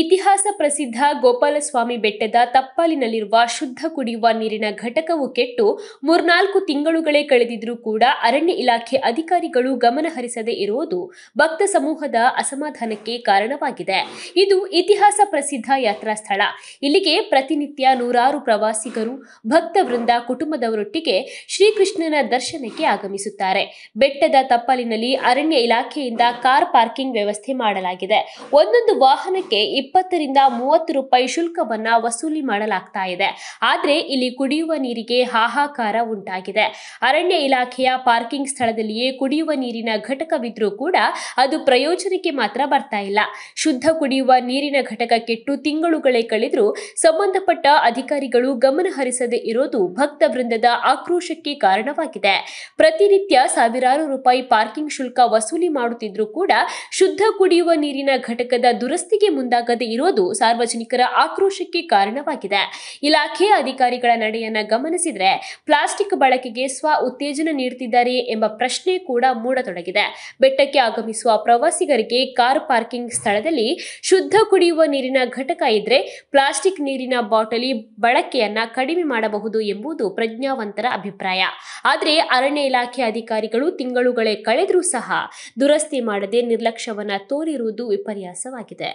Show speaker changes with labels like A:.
A: ಇತಿಹಾಸ ಪ್ರಸಿದ್ಧ ಗೋಪಾಲಸ್ವಾಮಿ ಬೆಟ್ಟದ ತಪ್ಪಾಲಿನಲ್ಲಿರುವ ಶುದ್ಧ ಕುಡಿಯುವ ನೀರಿನ ಘಟಕವು ಕೆಟ್ಟು ಮೂರ್ನಾಲ್ಕು ತಿಂಗಳುಗಳೇ ಕಳೆದಿದ್ರೂ ಕೂಡ ಅರಣ್ಯ ಇಲಾಖೆ ಅಧಿಕಾರಿಗಳು ಗಮನಹರಿಸದೇ ಇರುವುದು ಭಕ್ತ ಸಮೂಹದ ಅಸಮಾಧಾನಕ್ಕೆ ಕಾರಣವಾಗಿದೆ ಇದು ಇತಿಹಾಸ ಪ್ರಸಿದ್ಧ ಯಾತ್ರಾ ಸ್ಥಳ ಇಲ್ಲಿಗೆ ಪ್ರತಿನಿತ್ಯ ನೂರಾರು ಪ್ರವಾಸಿಗರು ಭಕ್ತ ವೃಂದ ಕುಟುಂಬದವರೊಟ್ಟಿಗೆ ಶ್ರೀಕೃಷ್ಣನ ದರ್ಶನಕ್ಕೆ ಆಗಮಿಸುತ್ತಾರೆ ಬೆಟ್ಟದ ತಪ್ಪಲಿನಲ್ಲಿ ಅರಣ್ಯ ಇಲಾಖೆಯಿಂದ ಕಾರ್ ಪಾರ್ಕಿಂಗ್ ವ್ಯವಸ್ಥೆ ಮಾಡಲಾಗಿದೆ ಒಂದೊಂದು ವಾಹನಕ್ಕೆ ಇಪ್ಪತ್ತರಿಂದ ಮೂವತ್ತು ರೂಪಾಯಿ ಶುಲ್ಕವನ್ನ ವಸೂಲಿ ಮಾಡಲಾಗ್ತಾ ಇದೆ ಆದರೆ ಇಲ್ಲಿ ಕುಡಿಯುವ ನೀರಿಗೆ ಹಾಹಾಕಾರ ಉಂಟಾಗಿದೆ ಅರಣ್ಯ ಇಲಾಖೆಯ ಪಾರ್ಕಿಂಗ್ ಸ್ಥಳದಲ್ಲಿಯೇ ಕುಡಿಯುವ ನೀರಿನ ಘಟಕವಿದ್ರೂ ಕೂಡ ಅದು ಪ್ರಯೋಜನಕ್ಕೆ ಮಾತ್ರ ಬರ್ತಾ ಇಲ್ಲ ಶುದ್ಧ ಕುಡಿಯುವ ನೀರಿನ ಘಟಕ ಕೆಟ್ಟು ತಿಂಗಳುಗಳೇ ಕಳೆದರೂ ಸಂಬಂಧಪಟ್ಟ ಅಧಿಕಾರಿಗಳು ಗಮನ ಹರಿಸದೆ ಇರೋದು ಭಕ್ತ ವೃಂದದ ಆಕ್ರೋಶಕ್ಕೆ ಕಾರಣವಾಗಿದೆ ಪ್ರತಿನಿತ್ಯ ಸಾವಿರಾರು ರೂಪಾಯಿ ಪಾರ್ಕಿಂಗ್ ಶುಲ್ಕ ವಸೂಲಿ ಮಾಡುತ್ತಿದ್ರೂ ಕೂಡ ಶುದ್ಧ ಕುಡಿಯುವ ನೀರಿನ ಘಟಕದ ದುರಸ್ತಿಗೆ ಮುಂದಾಗ ಇರೋದು ಸಾರ್ವಜನಿಕರ ಆಕ್ರೋಶಕ್ಕೆ ಕಾರಣವಾಗಿದೆ ಇಲಾಖೆ ಅಧಿಕಾರಿಗಳ ನಡೆಯನ್ನ ಗಮನಿಸಿದರೆ ಪ್ಲಾಸ್ಟಿಕ್ ಬಳಕೆಗೆ ಸ್ವ ಉತ್ತೇಜನ ಎಂಬ ಪ್ರಶ್ನೆ ಕೂಡ ಮೂಡತೊಡಗಿದೆ ಬೆಟ್ಟಕ್ಕೆ ಆಗಮಿಸುವ ಪ್ರವಾಸಿಗರಿಗೆ ಕಾರ್ ಪಾರ್ಕಿಂಗ್ ಸ್ಥಳದಲ್ಲಿ ಶುದ್ಧ ಕುಡಿಯುವ ನೀರಿನ ಘಟಕ ಇದ್ರೆ ಪ್ಲಾಸ್ಟಿಕ್ ನೀರಿನ ಬಾಟಲಿ ಬಳಕೆಯನ್ನ ಕಡಿಮೆ ಮಾಡಬಹುದು ಎಂಬುದು ಪ್ರಜ್ಞಾವಂತರ ಅಭಿಪ್ರಾಯ ಆದರೆ ಅರಣ್ಯ ಇಲಾಖೆ ಅಧಿಕಾರಿಗಳು ತಿಂಗಳುಗಳೇ ಕಳೆದರೂ ಸಹ ದುರಸ್ತಿ ಮಾಡದೆ ನಿರ್ಲಕ್ಷ್ಯವನ್ನು ತೋರಿರುವುದು ವಿಪರ್ಯಾಸವಾಗಿದೆ